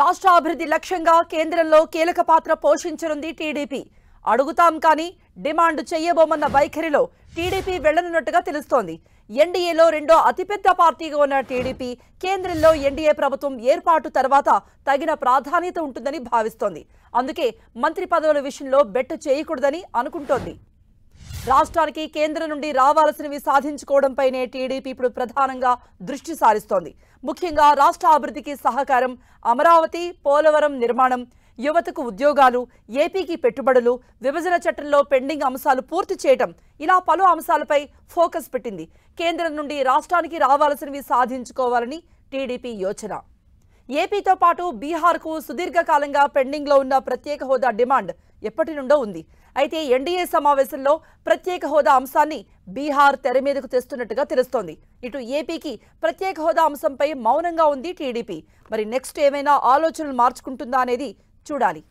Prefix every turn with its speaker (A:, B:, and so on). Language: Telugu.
A: రాష్ట్ర అభివృద్ధి లక్ష్యంగా కేంద్రంలో కీలక పాత్ర పోషించనుంది టీడీపీ అడుగుతాం కానీ డిమాండ్ చెయ్యబోమన్న వైఖరిలో టీడీపీ వెళ్లనున్నట్టుగా తెలుస్తోంది ఎన్డీఏలో రెండో అతిపెద్ద పార్టీగా ఉన్న టీడీపీ కేంద్రంలో ఎన్డీఏ ప్రభుత్వం ఏర్పాటు తర్వాత తగిన ప్రాధాన్యత ఉంటుందని భావిస్తోంది అందుకే మంత్రి పదవుల విషయంలో బెట్టు చేయకూడదని అనుకుంటోంది రాష్ట్రానికి కేంద్రం నుండి రావాల్సినవి సాధించుకోవడంపైనే టీడీపీ ఇప్పుడు ప్రధానంగా దృష్టి సారిస్తోంది ముఖ్యంగా రాష్ట్ర అభివృద్ధికి సహకారం అమరావతి పోలవరం నిర్మాణం యువతకు ఉద్యోగాలు ఏపీకి పెట్టుబడులు విభజన చట్టంలో పెండింగ్ అంశాలు పూర్తి చేయటం ఇలా పలు అంశాలపై ఫోకస్ పెట్టింది కేంద్రం నుండి రాష్ట్రానికి రావాల్సినవి సాధించుకోవాలని టీడీపీ యోచన ఏపీతో పాటు బీహార్కు సుదీర్ఘకాలంగా పెండింగ్లో ఉన్న ప్రత్యేక హోదా డిమాండ్ ఎప్పటి నుండో ఉంది అయితే ఎన్డీఏ సమావేశంలో ప్రత్యేక హోదా అంశాన్ని బీహార్ తెర మీదకు తెస్తున్నట్టుగా తెలుస్తోంది ఇటు ఏపీకి ప్రత్యేక హోదా అంశంపై మౌనంగా ఉంది టీడీపీ మరి నెక్స్ట్ ఏమైనా ఆలోచనలు మార్చుకుంటుందా అనేది చూడాలి